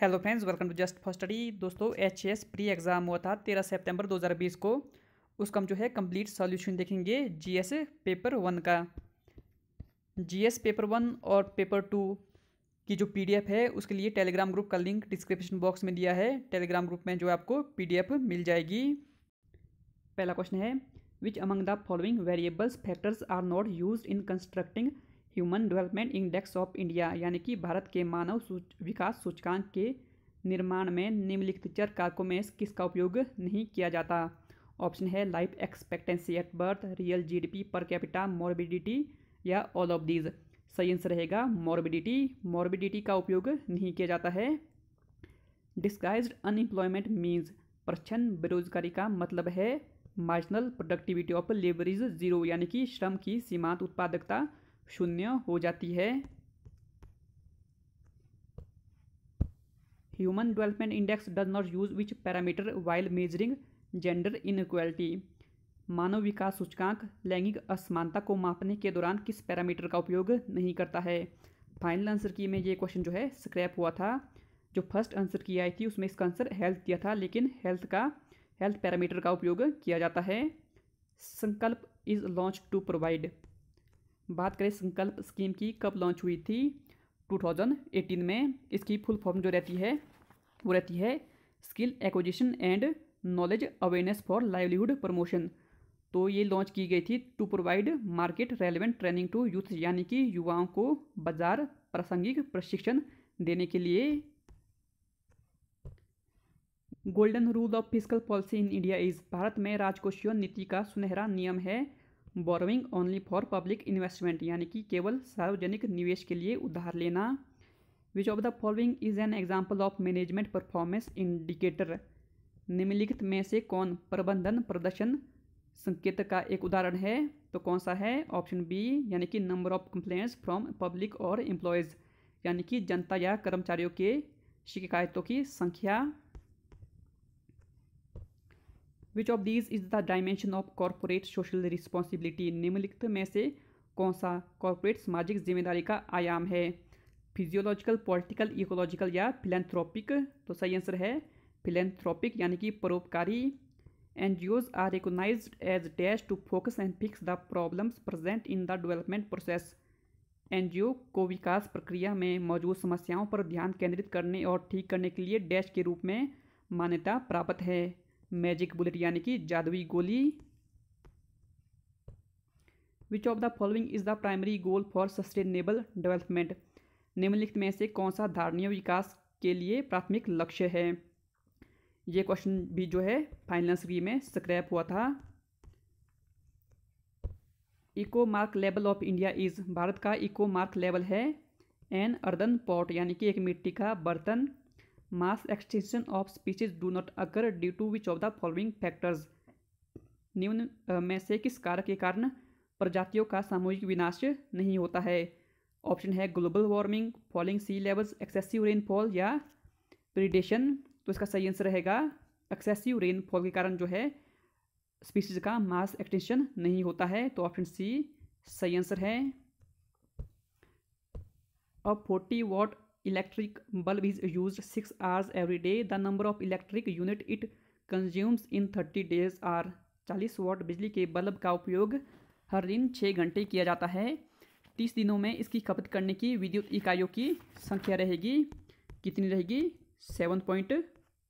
Hello friends welcome to just for study दोस्तों H S pre exam हुआ था तेरह सितंबर 2020 को उसका हम जो है कंप्लीट सॉल्यूशन देखेंगे जीएस पेपर वन का जीएस पेपर वन और पेपर टू की जो पीडीएफ है उसके लिए टेलीग्राम ग्रुप का लिंक डिस्क्रिप्शन बॉक्स में दिया है टेलीग्राम ग्रुप में जो आपको पी मिल जाएगी पहला क्वेश्चन है which among the following variables factors are not use in constructing human development index of India यानी कि भारत के मानव सूच, विकास सूचकांक के निर्माण में निम्नलिखित चर कारकों में किसका उपयोग नहीं किया जाता ऑप्शन है life expectancy at birth real GDP per capita morbidity या ऑल ऑफ दीज सही आंसर रहेगा मॉर्बिडिटी मॉर्बिडिटी का उपयोग नहीं किया जाता है डिस्गाइज अनएम्प्लॉयमेंट मीन्स प्रच्छन बेरोजगारी का मतलब है marginal productivity of is zero यानी कि श्रम की सीमांत उत्पादकता शून्य हो जाती है human development index does not use which parameter while measuring gender inequality मानव विकास सूचकांक लैंगिक असमानता को मापने के दौरान किस पैरामीटर का उपयोग नहीं करता है फाइनल आंसर की में ये क्वेश्चन जो है स्क्रैप हुआ था जो फर्स्ट आंसर की आई थी उसमें इसका आंसर हेल्थ दिया था लेकिन हेल्थ का हेल्थ पैरामीटर का उपयोग किया जाता है संकल्प इज लॉन्च टू प्रोवाइड बात करें संकल्प स्कीम की कब लॉन्च हुई थी 2018 में इसकी फुल फॉर्म जो रहती है वो रहती है skill acquisition and knowledge awareness for livelihood promotion तो ये लॉन्च की गई थी to provide market relevant training to youth यानी कि युवाओं को बाजार प्रासंगिक प्रशिक्षण देने के लिए golden rule of physical policy in India is भारत में राजकोषीय नीति का सुनहरा नियम है borrowing only for public investment यानी कि केवल सार्वजनिक निवेश के लिए उधार लेना which of the following is an example of management performance indicator निम्नलिखित में से कौन प्रबंधन प्रदर्शन संकेत का एक उदाहरण है तो कौन सा है ऑप्शन बी यानी कि number of complaints from public और एम्प्लॉयज़ यानी कि जनता या कर्मचारियों के शिकायतों की संख्या which of these is the dimension of corporate social responsibility निम्नलिखित में से कौन सा कॉरपोरेट सामाजिक जिम्मेदारी का आयाम है फिजियोलॉजिकल पॉलिटिकल इकोलॉजिकल या फिलेंथ्रोपिक तो सही आंसर है फिलेंथ्रोपिक यानी कि परोपकारी N G Os are recognise as dash to focus and fix the problems present in the development process N G O को विकास प्रक्रिया में मौजूद समस्याओं पर ध्यान केंद्रित करने और ठीक करने के लिए डैश के रूप में मान्यता प्राप्त है मैजिक बुलेट यानी कि जादुई गोली which of the following is the primary goal for sustainable development निम्नलिखित में से कौन सा धारणीय विकास के लिए प्राथमिक लक्ष्य है ये क्वेश्चन भी जो है फाइनेंसरी में स्क्रैप हुआ था इको मार्क लेवल ऑफ इंडिया इज भारत का इको मार्क लेवल है एन अर्दन पॉट यानी कि एक मिट्टी का बर्तन mass extinction of species do not occur due to which of the following factors निम्न में से किस कारक के कारण प्रजातियों का सामूहिक विनाश नहीं होता है ऑप्शन है global warming falling sea levels excessive rainfall या प्रिडेशन तो इसका सही आंसर रहेगा एक्सेसिव रेनफॉल के कारण जो है स्पीसीज का मास एक्सटेंशन नहीं होता है तो ऑप्शन सी सही आंसर है अब forty watt electric bulb is used 6 hours every day the number of electric unit it consumes in 30 days are 40 watt बिजली के बल्ब का उपयोग हर दिन छः घंटे किया जाता है तीस दिनों में इसकी खपत करने की विद्युत इकाइयों की संख्या रहेगी कितनी रहेगी seven point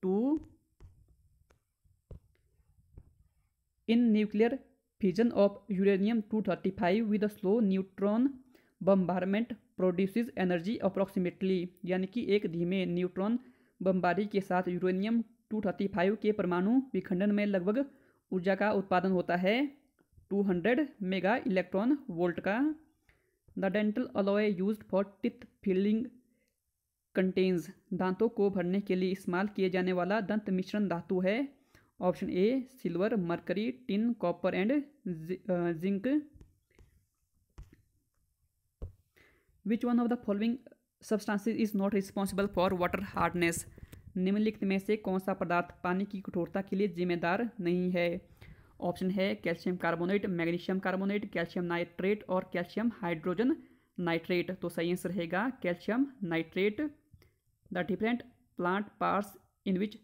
two in nuclear fission of uranium 235 with a slow neutron bombardment produces energy approximately यानी कि एक धीमे न्यूट्रॉन बम्बारी के साथ यूरेनियम 235 के परमाणु विखंडन में लगभग ऊर्जा का उत्पादन होता है 200 मेगा इलेक्ट्रॉन वोल्ट का the dental alloy use for teeth filling contains दांतों को भरने के लिए इस्तेमाल किए जाने वाला दंत मिश्रण धातु है option A silver mercury tin copper and zinc which one of the following substances is not responsible for water hardness निम्नलिखित में से कौन सा पदार्थ पानी की कठोरता के लिए जिम्मेदार नहीं है ऑप्शन है calcium carbonate magnesium carbonate calcium nitrate और कैल्शियम हाइड्रोजन नाइट्रेट तो सही आंसर रहेगा calcium nitrate the different plant parts in which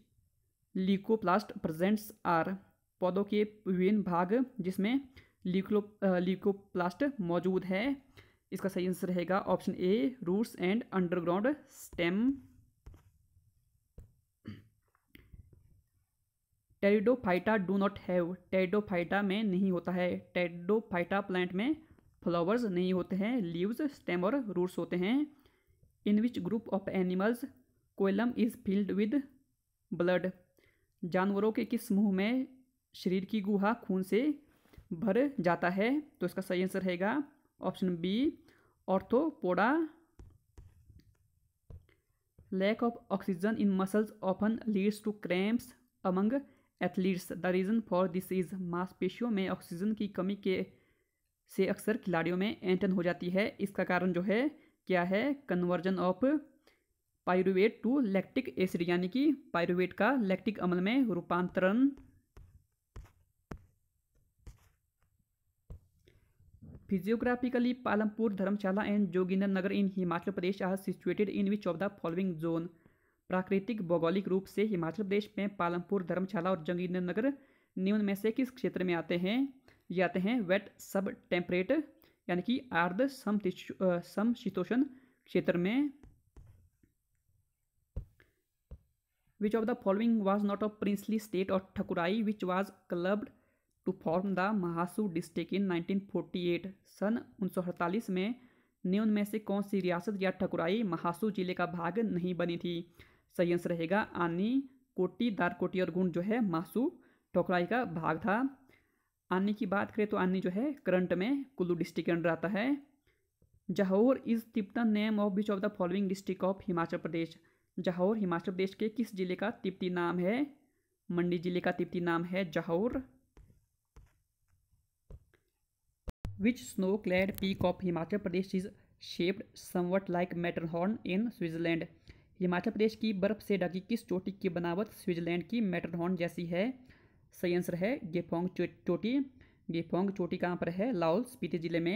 leucoplast presents are पौधों के विभिन्न भाग जिसमें लीकोप्लास्ट मौजूद है इसका सही आंसर रहेगा option A roots and underground stem Pteridophyta do not have Pteridophyta में नहीं होता है टेरिडोफाइटा प्लांट में फ्लावर्स नहीं होते हैं लीव्स स्टेम और रूट्स होते हैं in which group of animals coelom is filled with blood जानवरों के किस समूह में शरीर की गुहा खून से भर जाता है तो इसका सही आंसर रहेगा ऑप्शन बी पोड़ा lack of oxygen in muscles often leads to cramps among athletes the reason for this is मांसपेशियों में ऑक्सीजन की कमी के से अक्सर खिलाड़ियों में एंटन हो जाती है इसका कारण जो है क्या है conversion of pyruvate to lactic acid यानी कि पायरुवेट का लैक्टिक अमल में रूपांतरण physiographically Palampur Dharamshala and Joginder Nagar in Himachal Pradesh are situated in which of the following zone प्राकृतिक भौगोलिक रूप से हिमाचल प्रदेश में पालमपुर धर्मशाला और जोगिंदर नगर निम्न में से किस क्षेत्र में आते हैं ये आते हैं वेट सब टेम्परेट यानी कि आर्द समीतोषण क्षेत्र में which of the following was not of princely state और thakurai which was clubbed to form the Mahasu district in 1948 सन उन्नीस में निम्न में से कौन सी रियासत या ठकुराई महासू जिले का भाग नहीं बनी थी सही आंसर रहेगा आनी कोटी दारकोटी और गुंड जो है महासू ठकुराई का भाग था आनी की बात करें तो आनी जो है करंट में कुल्लू डिस्ट्रिक्ट के अंडर आता है Zahor is Tibetan name of which of the following district of Himachal Pradesh Zahor Himachal Pradesh के किस जिले का तिप्ती नाम है मंडी जिले का तिप्ती नाम है जहोर Which snow-clad peak of Himachal Pradesh is shaped somewhat like Matterhorn in Switzerland? Himachal प्रदेश की बर्फ से ढकी किस चोटी की बनावट स्विट्जरलैंड की मेटरहॉर्न जैसी है सही आंसर है गेफोंग चोटी गेफोंग चोटी कहाँ पर है लाहौल स्पीति जिले में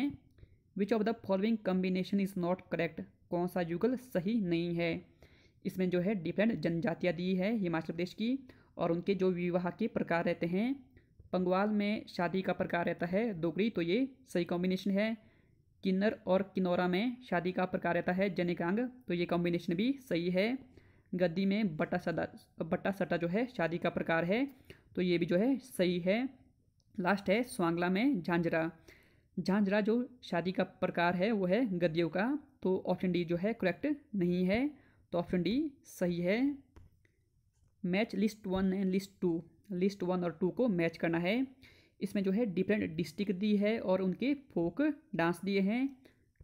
which of the following combination is not correct कौन सा युगल सही नहीं है इसमें जो है डिफरेंट जनजातियाँ दी है हिमाचल प्रदेश की और उनके जो विवाह के प्रकार रहते हैं पंगवाल में शादी का प्रकार रहता है दोगरी तो ये सही कॉम्बिनेशन है किन्नर और किनौरा में शादी का प्रकार रहता है जनिकांग तो ये कॉम्बिनेशन भी सही है गद्दी में बट्टा सदा बट्टा सट्टा जो है शादी का प्रकार है तो ये भी जो है सही है लास्ट है स्वांगला में झांझरा झांझरा जो शादी का प्रकार है वो है गद्दियों का तो ऑप्शन डी जो है करेक्ट नहीं है तो ऑप्शन डी सही है match list one and list two list one और टू को मैच करना है इसमें जो है डिफरेंट डिस्ट्रिक्ट दी है और उनके फोक डांस दिए हैं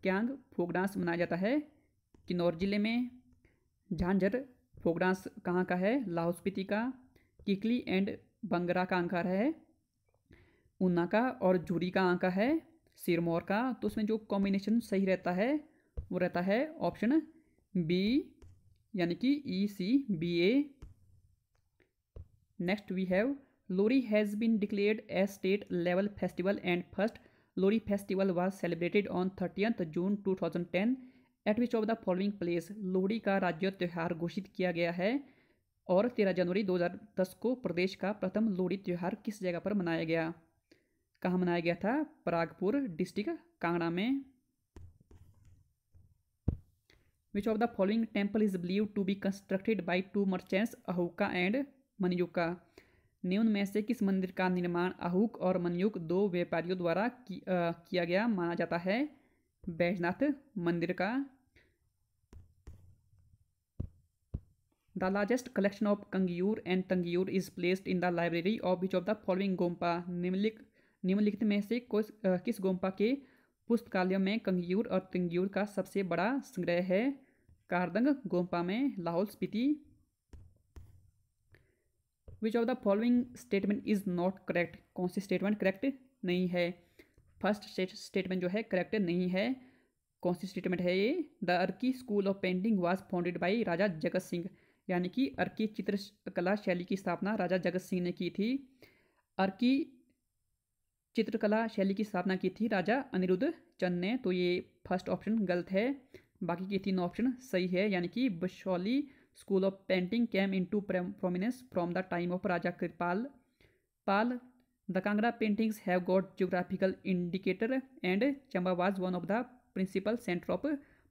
क्यांग फोक डांस मनाया जाता है किन्नौर जिले में झांझर फोक डांस कहाँ का है लाहौल स्पीति का किकली एंड बंगरा का आंका है ऊना का और जूरी का आंका है सिरमौर का तो उसमें जो कॉम्बिनेशन सही रहता है वो रहता है ऑप्शन बी यानी कि E C B A next we have Lohri has been declared as state level festival and first Lohri festival was celebrated on thirtieth June 2010 at which of the following place Lohri का राज्य त्यौहार घोषित किया गया है और 13 जनवरी 2010 को प्रदेश का प्रथम लोहड़ी त्यौहार किस जगह पर मनाया गया कहाँ मनाया गया था परागपुर डिस्ट्रिक्ट कांगड़ा में which of the following temple is believe to be constructed by two merchants Ahuka and Manyuka का निम्न में से किस मंदिर का निर्माण आहूक और मनयुग दो व्यापारियों द्वारा कि, आ, किया गया माना जाता है बैजनाथ मंदिर का the largest collection of Kangyur and Tangyur is placed in the library of which of the following gompa निम्नलिख निम्नलिखित में से किस किस गोम्पा के पुस्तकालय में कंगयूर और तंगयूर का सबसे बड़ा संग्रह है कारदंग गोम्पा में Lahaul Spiti which of the following statement is not correct कौन सी स्टेटमेंट करेक्ट नहीं है फर्स्ट स्टेटमेंट जो है करेक्ट नहीं है कौन सी स्टेटमेंट है ये the Arki school of painting was founded by Raja Jagat Singh यानी कि अर्की चित्रकला शैली की स्थापना राजा जगत सिंह ने की थी अर्की चित्रकला शैली की स्थापना की थी राजा अनिरुद्ध चंद ने तो ये फर्स्ट ऑप्शन गलत है बाकी के तीन ऑप्शन सही है यानी कि Basohli school of painting came into prominence from the time of Raja Kripal Pal the Kangra paintings have got geographical indicator and Chamba was one of the principal centre of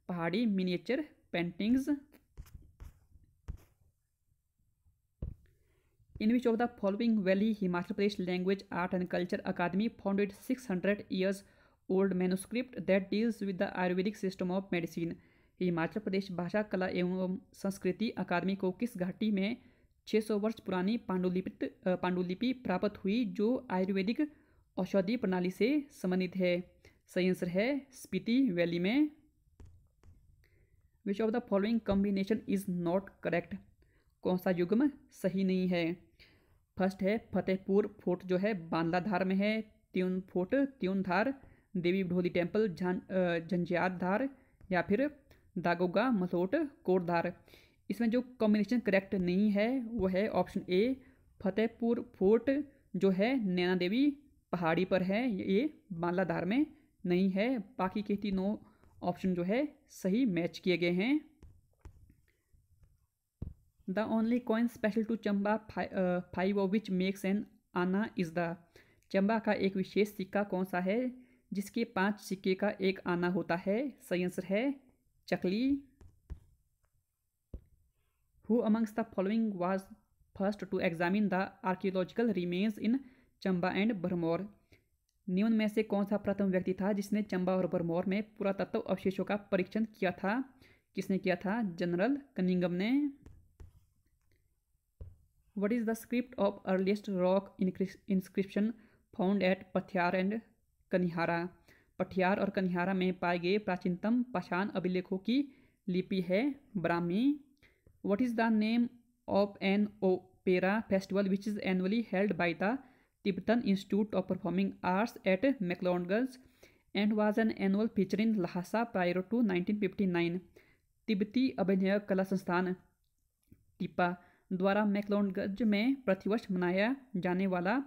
Pahari miniature paintings in which of the following valley Himachal Pradesh language art and culture academy founded six hundred years old manuscript that deals with the Ayurvedic system of medicine Himachal Pradesh भाषा कला एवं संस्कृति अकादमी को किस घाटी में 600 वर्ष पुरानी पांडुलिपित पांडुलिपि प्राप्त हुई जो आयुर्वेदिक औषधि प्रणाली से संबंधित है सही आंसर है स्पीति वैली में which of the following combination is not correct कौन सा युग्म सही नहीं है फर्स्ट है फतेहपुर फोर्ट जो है बांदलाधार में है त्यून फोर्ट त्यून धार देवी ढोली टेम्पल झंझियार धार या फिर दागोगा मसोट कोटधार इसमें जो कॉम्बिनेशन करेक्ट नहीं है वो है ऑप्शन ए फतेहपुर फोर्ट जो है नैना देवी पहाड़ी पर है ये बालाधार में नहीं है बाकी के तीनों ऑप्शन जो है सही मैच किए गए हैं the only coin special to Chamba five of which makes an anna is the Chamba का एक विशेष सिक्का कौन सा है जिसके पांच सिक्के का एक आना होता है सही आंसर है Chakli, who amongst the following was first to examine the archaeological remains in Chamba and Bharmour निम्न में से कौन सा प्रथम व्यक्ति था जिसने चंबा और भरमौर में पुरातत्व अवशेषों का परीक्षण किया था किसने किया था जनरल कनिंगम ने what is the script of earliest rock inscription found at Pathiar and Kanhiara Pathiar और कन्हारा में पाए गए प्राचीनतम पाषाण अभिलेखों की लिपि है Brahmi what is the name of an opera festival which is annually held by the Tibetan institute of performing arts at Arts and was an annual feature in Lhasa in to nineteen fifty nine तिब्बती अभिनय कला संस्थान टिपा द्वारा मैकलोनगंज में प्रतिवर्ष मनाया जाने वाला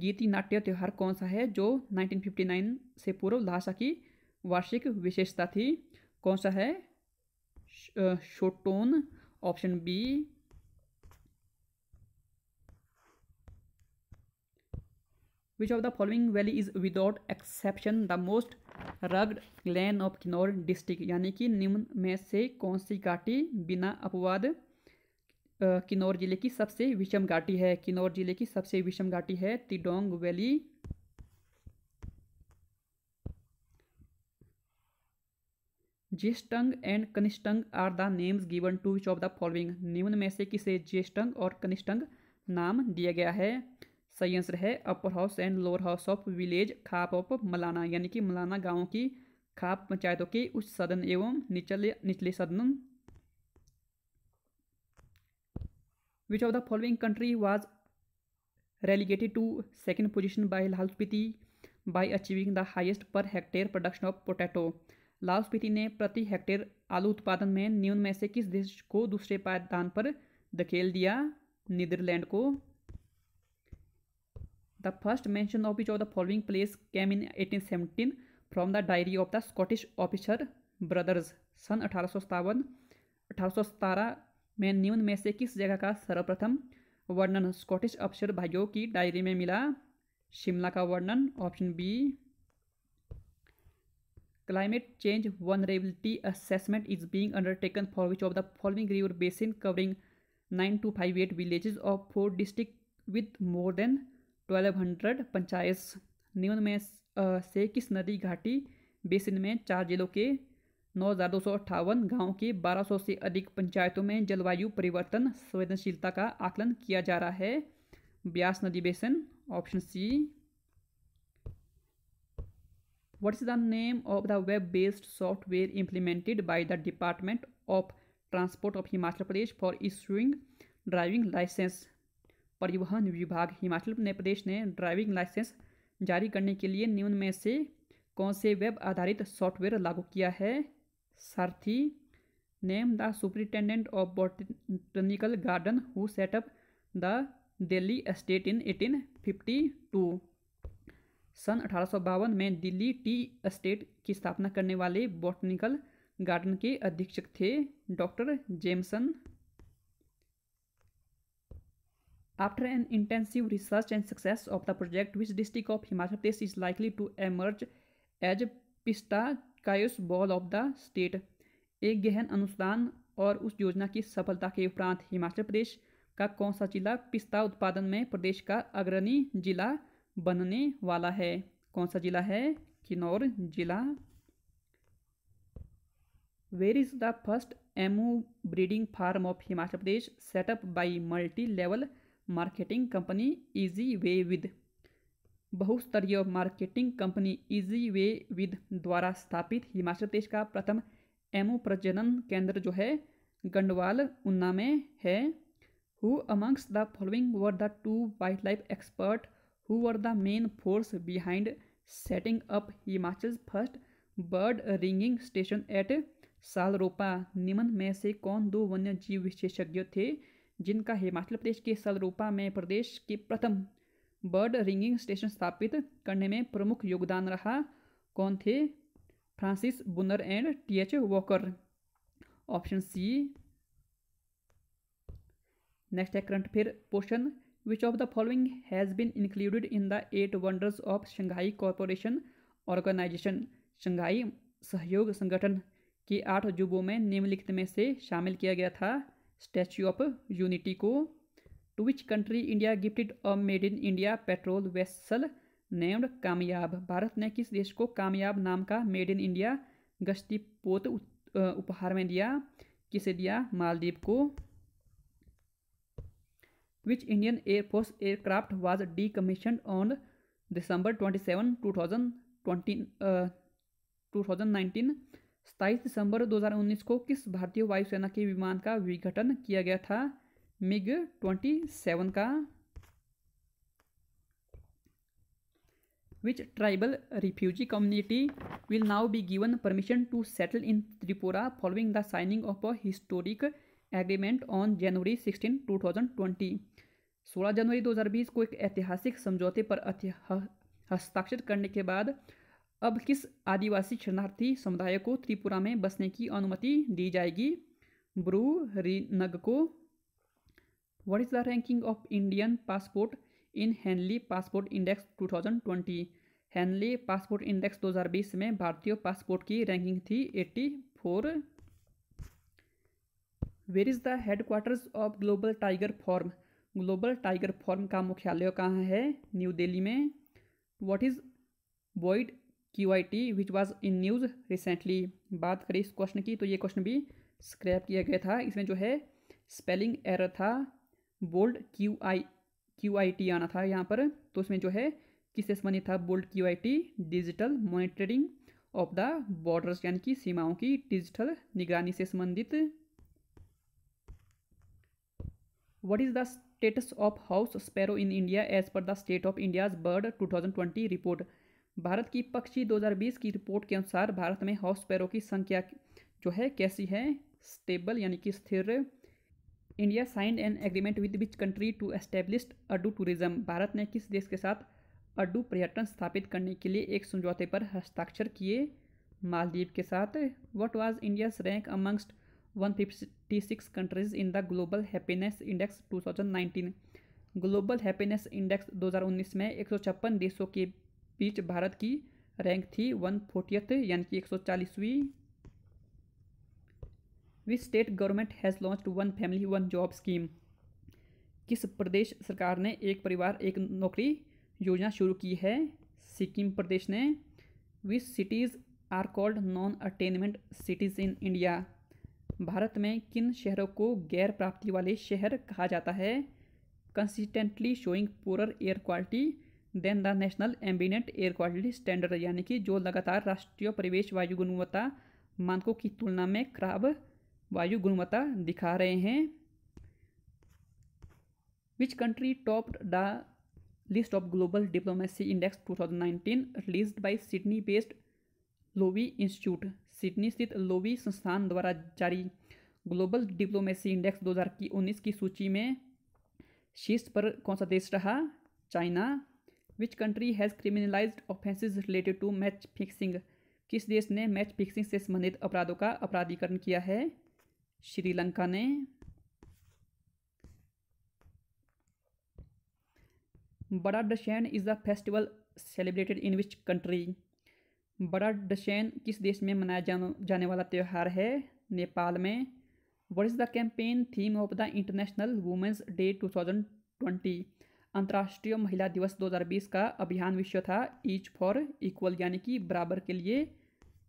गीति नाट्य त्यौहार कौन सा है जो 1959 से पूर्व लासा की वार्षिक विशेषता थी कौन सा है Shoton option B which of the following valley is without exception the most rugged land of Kinnaur district यानी कि निम्न में से कौन सी घाटी बिना अपवाद किन्नौर जिले की सबसे विषम घाटी है किन्नौर जिले की सबसे विषम घाटी है Tidong valley Jestang and Kanishtang are the names given to which of the following निम्न में से किसे जेस्टंग और कनिष्टंग नाम दिया गया है सही आंसर है upper house and lower house of village khap of Malana यानी कि मलाना गांव की खाप पंचायतों के उच्च सदन एवं निचले निचले सदन which of the following country was relegated to second position by Lahaul Spiti by achieving the highest per hectare production of potato Lahaul Spiti ने प्रति हेक्टेयर आलू उत्पादन में न्यून में से किस देश को दूसरे पायदान पर धकेल दिया नीदरलैंड को the first mention of which of the following place came in eighteen seventeen from the diary of the Scottish officer brothers सन अठारह सौ सतावन अठारह सौ सतारह में न्यून में से किस जगह का सर्वप्रथम वर्णन स्कॉटिश अफसर भाइयों की डायरी में मिला शिमला का वर्णन option B climate change vulnerability assessment is being undertaken for which of the following river basin covering nine two five eight villages of four district with more than twelve hundred panchayat न्यून में से किस नदी घाटी बेसिन में चार जिलों के नौ हज़ार दो सौ अट्ठावन गाँव की बारह सौ से अधिक पंचायतों में जलवायु परिवर्तन संवेदनशीलता का आकलन किया जा रहा है ब्यास नदी basin option C what is the name of the web based software implemented by the department of transport of Himachal Pradesh for issuing driving licence परिवहन विभाग हिमाचल प्रदेश ने ड्राइविंग लाइसेंस जारी करने के लिए न्यून में से कौन से वेब आधारित सॉफ्टवेयर लागू किया है Sarthi named the superintendent of botanical garden who set up the Delhi estate in 1852 सन अठारह में दिल्ली टी एस्टेट की स्थापना करने वाले बॉटनिकल गार्डन के अधीक्षक थे doctor Jameson After an intensive research and success of the project, which district of Himachal Pradesh is likely to emerge as Pista कायस बॉल ऑफ द स्टेट एक गहन अनुसंधान और उस योजना की सफलता के उपरांत हिमाचल प्रदेश का कौन सा जिला पिस्ता उत्पादन में प्रदेश का अग्रणी जिला बनने वाला है कौन सा जिला है किन्नौर जिला where is the first emu breeding farm of Himachal Pradesh set up by multi level marketing company Easy Way with बहुस्तरीय marketing company Easy Way with द्वारा स्थापित हिमाचल प्रदेश का प्रथम एमओ प्रजनन केंद्र जो है गंडवाल उन्ना में है who amongst the following were the two wildlife expert who were the main force behind setting up Himachal first bird ringing station at Salaropa निम्न में से कौन दो वन्य जीव विशेषज्ञ थे जिनका हिमाचल प्रदेश के सालरोपा में प्रदेश के प्रथम बर्ड रिंगिंग स्टेशन स्थापित करने में प्रमुख योगदान रहा कौन थे Francis Buner and T H Walker option C next है करंट फिर question which of the following has been included in the eight wonders of Shanghai corporation organisation Shanghai सहयोग संगठन के आठ अजूबों में निम्नलिखित में से शामिल किया गया था स्टैच्यू ऑफ यूनिटी को to which country India gifted a made in India patrol vessel named Kamyab Bharat ने किस देश को कामयाब नाम का मेड इन इंडिया गश्ती पोत उपहार में दिया किसे दिया मालदीव को which Indian air force aircraft was decommission on December twenty seven two thousand twenty two thousand nineteen सताईस दिसंबर दो हज़ार उन्नीस को किस भारतीय वायुसेना के विमान का विघटन किया गया था मिग ट्वेंटी सेवन का which tribal refugee community will now be given permission to settle in Tripura following the signing of a historic agreement on January sixteen two thousand twenty सोलह जनवरी दो हज़ार बीस को एक ऐतिहासिक समझौते पर हस्ताक्षर करने के बाद अब किस आदिवासी शरणार्थी समुदाय को त्रिपुरा में बसने की अनुमति दी जाएगी ब्रू रिनग को what is the ranking of indian passport in Henley Passport Index 2020 Henley Passport Index 2020 में भारतीय पासपोर्ट की रैंकिंग थी 84 where is the quarters of Global Tiger Forum Global Tiger Forum का मुख्यालय कहाँ है न्यू दिल्ली में what is void Q I T which was in news recently बात करें इस क्वेश्चन की तो ये क्वेश्चन भी स्क्रैप किया गया था इसमें जो है स्पेलिंग एरर था bold Q I Q I T आना था यहाँ पर तो उसमें जो है किससे संबंधित था bold Q I T digital monitoring of the borders यानी कि सीमाओं की डिजिटल निगरानी से संबंधित what is the status of house sparrow in india as per the state of india's bird 2020 report Bharat की पक्षी 2020 की रिपोर्ट के अनुसार भारत में हाउस स्पैरो की संख्या जो है कैसी है स्टेबल यानी कि स्थिर India signed an agreement with which country to establish Addu tourism Bharat ने किस देश के साथ अड्डू पर्यटन स्थापित करने के लिए एक समझौते पर हस्ताक्षर किए मालदीव के साथ what was India's rank amongst one fifty six countries in the global happiness index 2019 global happiness index 2019 में एक देशों के बीच भारत की रैंक थी वन फोर्टियथ यानी कि एक सौ चालीसवीं which state government has launch one family one job scheme किस प्रदेश सरकार ने एक परिवार एक नौकरी योजना शुरू की है सिक्किम प्रदेश ने which cities are called non attainment cities in India Bharat में किन शहरों को गैर प्राप्ति वाले शहर कहा जाता है consistently showing poor air quality then the national ambient air quality standard यानी कि जो लगातार राष्ट्रीय परिवेश वायु गुणवत्ता मानकों की तुलना में खराब वायु गुणवत्ता दिखा रहे हैं which country top the list of global diplomacy index 2019 release by Sydney based Lowy institute Sydney स्थित लोवी संस्थान द्वारा जारी ग्लोबल डिप्लोमेसी इंडेक्स 2019 की की सूची में शीर्ष पर कौन सा देश रहा China which country has criminalise offences related to match fixing किस देश ने मैच फिक्सिंग से संबंधित अपराधों का अपराधीकरण किया है श्रीलंका ने Bada Dashain is the festival celebrated in which country Bada Dashain किस देश में मनाया जाने वाला त्यौहार है नेपाल में what is the campaign theme of the international women's day 2020 अंतर्राष्ट्रीय महिला दिवस 2020 का अभियान विषय था ईच फॉर इक्वल यानी कि बराबर के लिए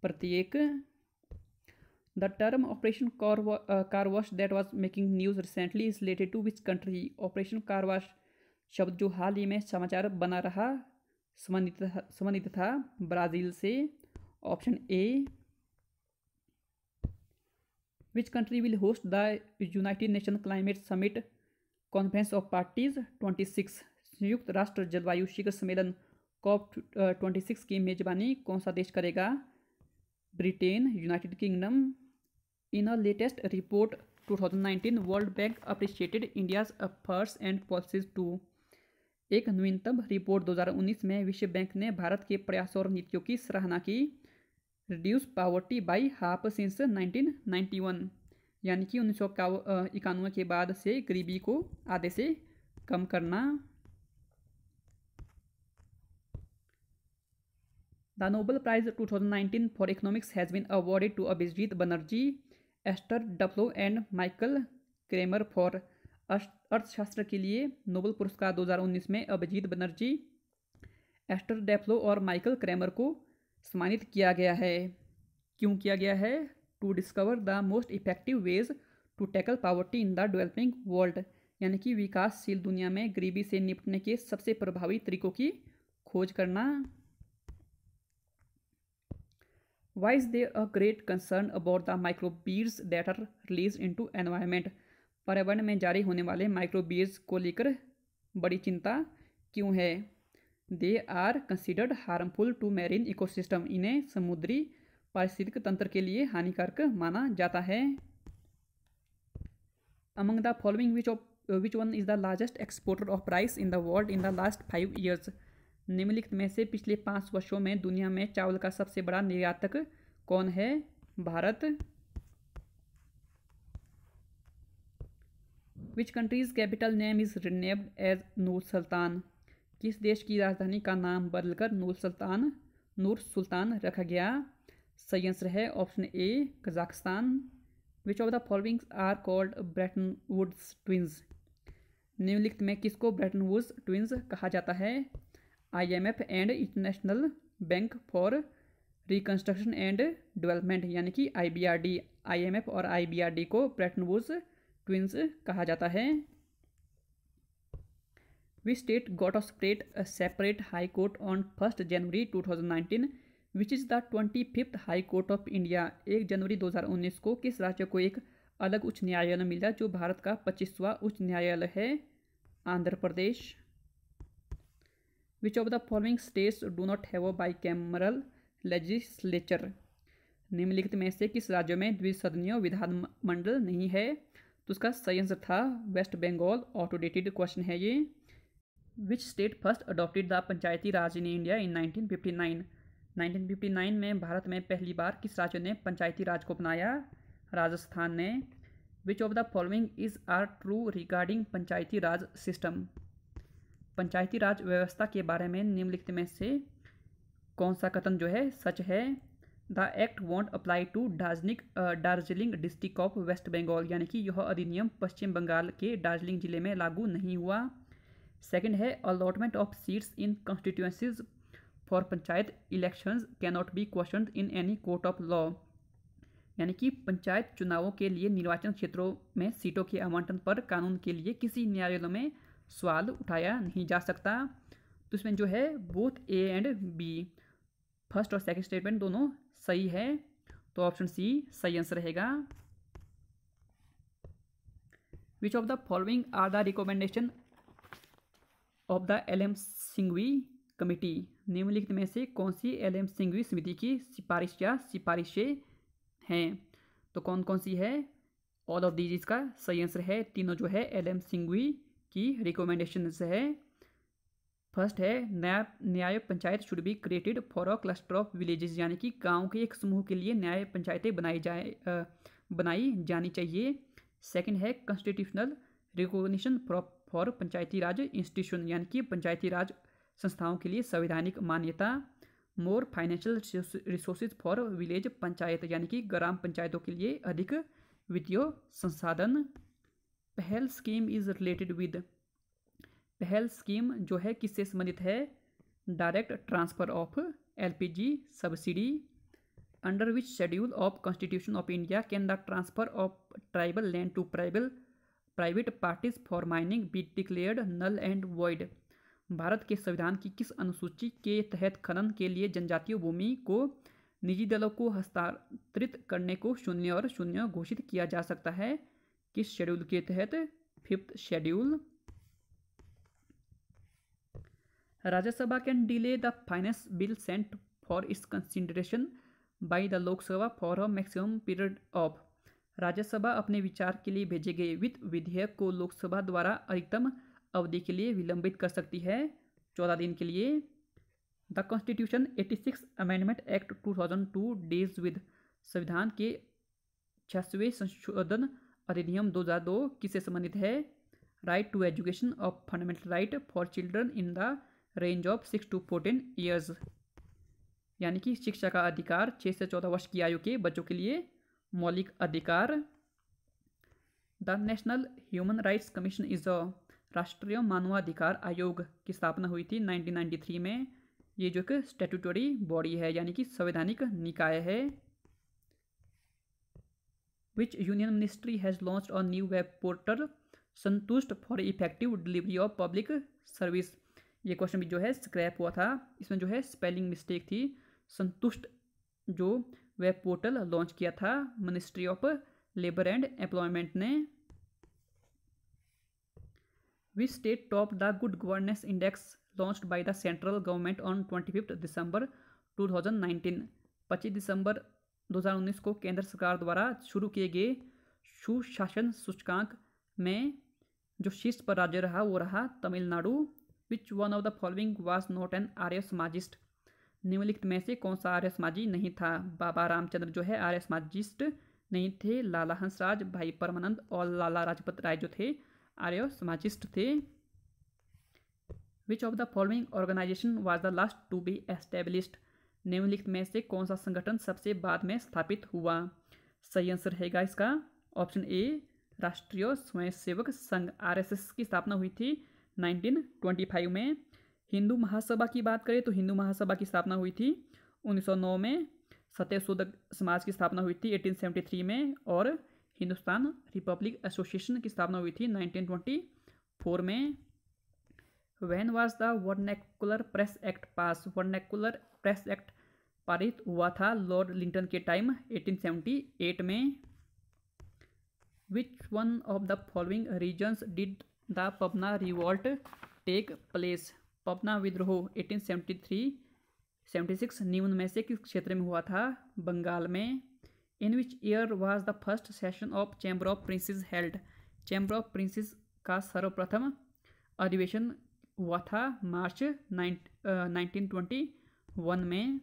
प्रत्येक the term operation Car, wa was making news recently is related to which country operation to शब्द जो हाल ही में समाचार बना रहा संबंधित संबंधित था ब्राज़ील से option A which country will host the United Nation climate summit conference of parties twenty six संयुक्त राष्ट्र जलवायु शिखर सम्मेलन कॉप ट्वेंटी सिक्स की मेजबानी कौन सा देश करेगा Britain United Kingdom In a latest report 2019 World Bank appreciated India's efforts and policies to एक नवीनतम रिपोर्ट 2019 में विश्व बैंक ने भारत के प्रयासों और नीतियों की सराहना की reduce poverty by half since 1991 यानी कि उन्नीस इक्यानवे के बाद से गरीबी को आधे से कम करना the Nobel prize 2019 for economics has been awarded to Abhijit Banerjee Esther Duflo and Michael Kremer for अर्थशास्त्र के लिए नोबल पुरस्कार 2019 में अभिजीत बनर्जी एस्टर डेफ्लो और माइकल क्रेमर को सम्मानित किया गया है क्यों किया गया है to discover the most effective ways to tackle poverty in the developing world यानी कि विकासशील दुनिया में गरीबी से निपटने के सबसे प्रभावी तरीकों की खोज करना Why is a great concern about the the microbes that are released into environment? पर्यावरण में जारी होने वाले माइक्रोबियर्स को लेकर बड़ी चिंता क्यों है they are considered harmful to marine ecosystem इन्हें समुद्री पारिस्थितिक तंत्र के लिए हानिकारक माना जाता है among the following which of which one is the largest exporter of rice in the world in the last five years निम्नलिखित में से पिछले पाँच वर्षों में दुनिया में चावल का सबसे बड़ा निर्यातक कौन है Bharat which country's capital name is renamed as Nur Sultan किस देश की राजधानी का नाम बदलकर नूर सुल्तान नूर सुल्तान रखा गया सही आंसर है option A Kazakhstan which of the following are called Bretton Woods twins निम्नलिखित में किसको ब्रैटन वुड्स ट्विंस कहा जाता है IMF and International Bank for Reconstruction and Development यानी कि आईबीआरडी आईएमएफ और आईबीआरडी को प्रेटन ट्विंस कहा जाता है which state got a separate, a separate high court on 1st January which is the twenty fifth High Court of India एक जनवरी 2019 को किस राज्य को एक अलग उच्च न्यायालय मिला जो भारत का पच्चीसवा उच्च न्यायालय है Andhra Pradesh of the following states states not have a bicameral legislature निम्नलिखित में से किस राज्य में द्विसदनीय विधानमंडल नहीं है तो उसका सही आंसर था वेस्ट बंगाल ऑटोडेटेड क्वेश्चन है ये which state first adopted the Panchayati Raj in India in 1959 1959 में भारत में पहली बार किस राज्य ने पंचायती राज को अपनाया राजस्थान ने which of the following is are true regarding Panchayati Raj system Panchayati Raj व्यवस्था के बारे में निम्नलिखित में से कौन सा कथन जो है सच है the act won't apply to Darjeeling Darjeeling district of West Bengal यानी कि यह अधिनियम पश्चिम बंगाल के दार्जिलिंग जिले में लागू नहीं हुआ सेकंड है allotment of seats in constituencies for panchayat elections cannot be question in any court of law यानी कि पंचायत चुनावों के लिए निर्वाचन क्षेत्रों में सीटों के आवंटन पर कानून के लिए किसी न्यायालय में सवाल उठाया नहीं जा सकता तो इसमें जो है both A and B first और सेकंड स्टेटमेंट दोनों सही है तो ऑप्शन सी सही आंसर रहेगा which of the following are the recommendation of the L M Singhvi committee निम्नलिखित में से कौन सी एल एम सिंघवी समिति की सिफारिश या सिफारिशें हैं तो कौन कौन सी है ऑल ऑफ दीज इसका सही आंसर है तीनों जो है एल एम सिंघवी की रिकमेंडेशन है फर्स्ट है Nyaya Nyaya panchayat should be created for a cluster of villages यानी कि गांव के एक समूह के लिए न्याय पंचायतें बनाई जाए बनाई जानी चाहिए सेकंड है constitutional recognition for Panchayati Raj institution यानी कि पंचायती राज संस्थाओं के लिए संवैधानिक मान्यता more financial resources for village panchayat यानी कि ग्राम पंचायतों के लिए अधिक वित्तीय संसाधन PAHAL scheme is related with PAHAL scheme जो है किससे संबंधित है direct transfer of LPG subsidy under which schedule of constitution of India can the transfer of tribal land to tribal private parties for mining be declared null and void Bharat के संविधान की किस अनुसूची के तहत खनन के लिए जनजातीय भूमि को निजी दलों को हस्तांतरित करने को शून्य और शून्य घोषित किया जा सकता है किस शेड्यूल के तहत fifth schedule Rajya Sabha can delay the finance bill sent for its consideration by the Lok Sabha for a maximum period of Rajya Sabha अपने विचार के लिए भेजे गए वित्त विधेयक को लोकसभा द्वारा अधिकतम अवधि के लिए विलंबित कर सकती है चौदह दिन के लिए the constitution 86 amendment act 2002 days with संविधान के छियासवें संशोधन अधिनियम 2002 किससे संबंधित है right to education of fundamental right for children in the range of six to fourteen years यानी कि शिक्षा का अधिकार छः से चौदह वर्ष की आयु के बच्चों के लिए मौलिक अधिकार the National Human Rights Commission is a राष्ट्रीय मानवाधिकार आयोग की स्थापना हुई थी 1993 में ये जो एक स्टेटूटरी बॉडी है यानी कि संवैधानिक निकाय है which union ministry has launch a new web portal Santusht for effective delivery of public service ये क्वेश्चन भी जो है स्क्रैप हुआ था इसमें जो है स्पेलिंग मिस्टेक थी संतुष्ट जो वेब पोर्टल लॉन्च किया था ministry of labour and employment ने which state top the good governance index launch by the central government on twenty fifth December two thousand nineteen पच्चीस दिसंबर 2019 को केंद्र सरकार द्वारा शुरू किए गए सुशासन सूचकांक में जो शीर्ष पर राज्य रहा वो रहा Tamil Nadu which one of the following was not an Arya Samajist निम्नलिखित में से कौन सा आर्य समाजी नहीं था बाबा रामचंद्र जो है आर्य समाजिस्ट नहीं थे लाला हंसराज भाई परमानंद और लाला राजपत राय जो थे आर्य समाजिस्ट थे which of the following organization was the last to be established निम्नलिखित में से कौन सा संगठन सबसे बाद में स्थापित हुआ सही आंसर रहेगा इसका ऑप्शन ए राष्ट्रीय स्वयंसेवक संघ आरएसएस की स्थापना हुई थी 1925 में हिंदू महासभा की बात करें तो हिंदू महासभा की स्थापना हुई थी 1909 में सत्यशोधक समाज की स्थापना हुई थी 1873 में और हिंदुस्तान रिपब्लिक एसोसिएशन की स्थापना हुई थी 1924 में when was the vernacular press act pass vernacular press act पारित हुआ था लॉर्ड लिंटन के टाइम 1878 में which one of the following regions did the Pabna revolt take place Pabna विद्रोह 1873 76 निम्न में से किस क्षेत्र में हुआ था बंगाल में in which year was the first session of chamber of princes held chamber of princes का सर्वप्रथम अधिवेशन हुआ था मार्च नाइनटीन ट्वेंटी वन में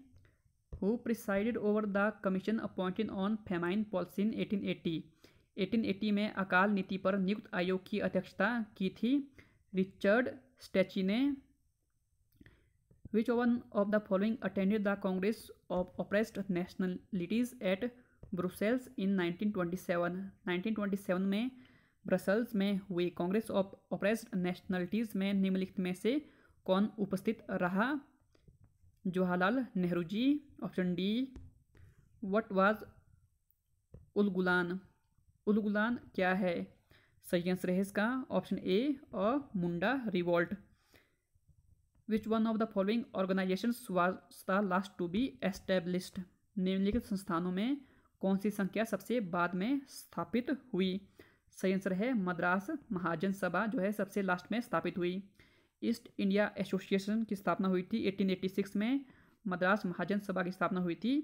who presided over the commission appointed on famine eighteen in 1880 1880 में अकाल नीति पर नियुक्त आयोग की अध्यक्षता की थी रिचर्ड स्टैची ने which one of the following attended the Congress of oppressed nationalities at Brussels in 1927 1927 में ब्रसल्स में हुई कांग्रेस ऑफ ऑपरेस्ड नेशनलिटीज़ में निम्नलिखित में से कौन उपस्थित रहा Jawaharlal Nehru ji option D what was Ulgulan Ulgulan क्या है सही आंसर है इसका option A a Munda revolt which one of the following organization was the last to be established निम्नलिखित संस्थानों में कौन सी संख्या सबसे बाद में स्थापित हुई सही आंसर है मद्रास महाजन सभा जो है सबसे लास्ट में स्थापित हुई ईस्ट इंडिया एसोसिएशन की स्थापना हुई थी 1886 में मद्रास महाजन सभा की स्थापना हुई थी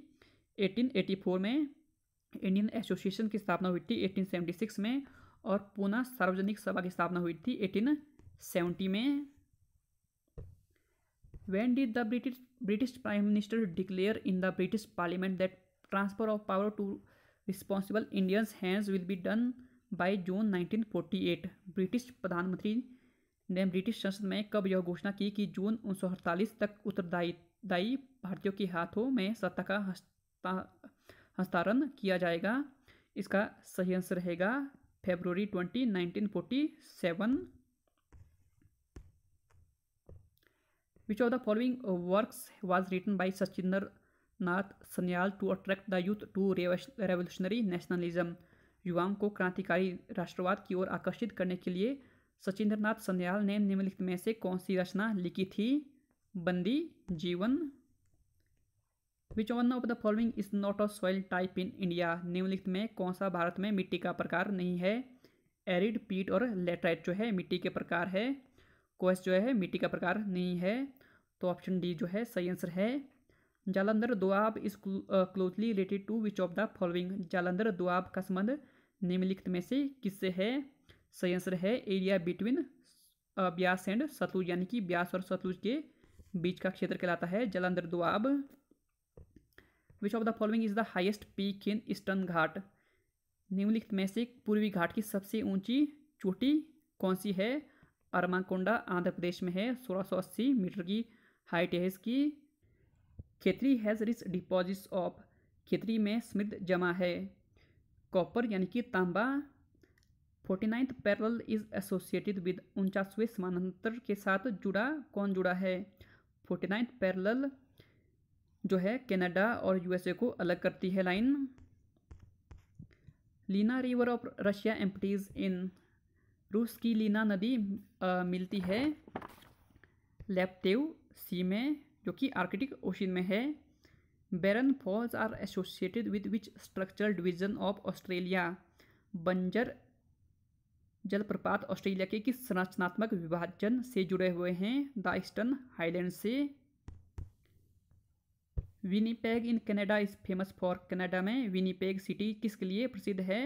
1884 में इंडियन एसोसिएशन की स्थापना हुई थी 1876 में और पूना सार्वजनिक सभा की स्थापना हुई थी 1870 में when did the British British prime minister declare in the British parliament that transfer of power to responsible Indians hands will be done by June nineteen forty eight British प्रधानमंत्री ने ब्रिटिश संसद में कब यह घोषणा की कि जून उन्नीस तक उत्तरदायी भारतीयों के हाथों में सत्ता का हस्तांतरण किया जाएगा इसका सही आंसर रहेगा February twenty nineteen forty seven which of the following work was written by Sachindra Nath Sanyal to attract the youth to revolutionary nationalism युवाओं को क्रांतिकारी राष्ट्रवाद की ओर आकर्षित करने के लिए सचिंद्रनाथ सन्याल ने निम्नलिखित में से कौन सी रचना लिखी थी Bandi Jeevan which one of the following is not of soil type in India निम्नलिखित में कौन सा भारत में मिट्टी का प्रकार नहीं है एरिड पीट और लेटराइट जो है मिट्टी के प्रकार है कोस जो है मिट्टी का प्रकार नहीं है तो ऑप्शन डी जो है सही आंसर है Jalandhar Doab is closely related to which of the following Jalandhar Doab का संबंध निम्नलिखित में से किससे है सही आंसर है area between Beas and Sutlej यानी कि ब्यास और सतलुज के बीच का क्षेत्र कहलाता है Jalandhar Doab which of the following is the highest peak in eastern Ghat निम्नलिखित में से पूर्वी घाट की सबसे ऊंची चोटी कौन सी है अरमाकोंडा आंध्र प्रदेश में है 1680 मीटर की हाइट है इसकी Khetri has rich deposits of Khetri में समृद्ध जमा है कॉपर यानी कि तांबा forty ninth parallel is associated with उनचासवें समानांतर के साथ जुड़ा कौन जुड़ा है फोर्टी नाइन्थ पैरल जो है कनाडा और यूएसए को अलग करती है line Lena river of Russia empties in रूस की लीना नदी आ, मिलती है लेप्टेव सी में जो कि आर्कटिक ओशन में है Barron falls are associated with which structural division of Australia बंजर जलप्रपात ऑस्ट्रेलिया के किस संरचनात्मक विभाजन से जुड़े हुए हैं द ईस्टर्न हाईलैंड से Winnipeg in Canada is famous for Canada में विनीपेग सिटी किसके लिए प्रसिद्ध है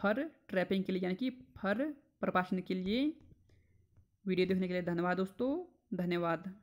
फर ट्रैपिंग के लिए यानी कि फर प्रकाशन के लिए वीडियो देखने के लिए धन्यवाद दोस्तों धन्यवाद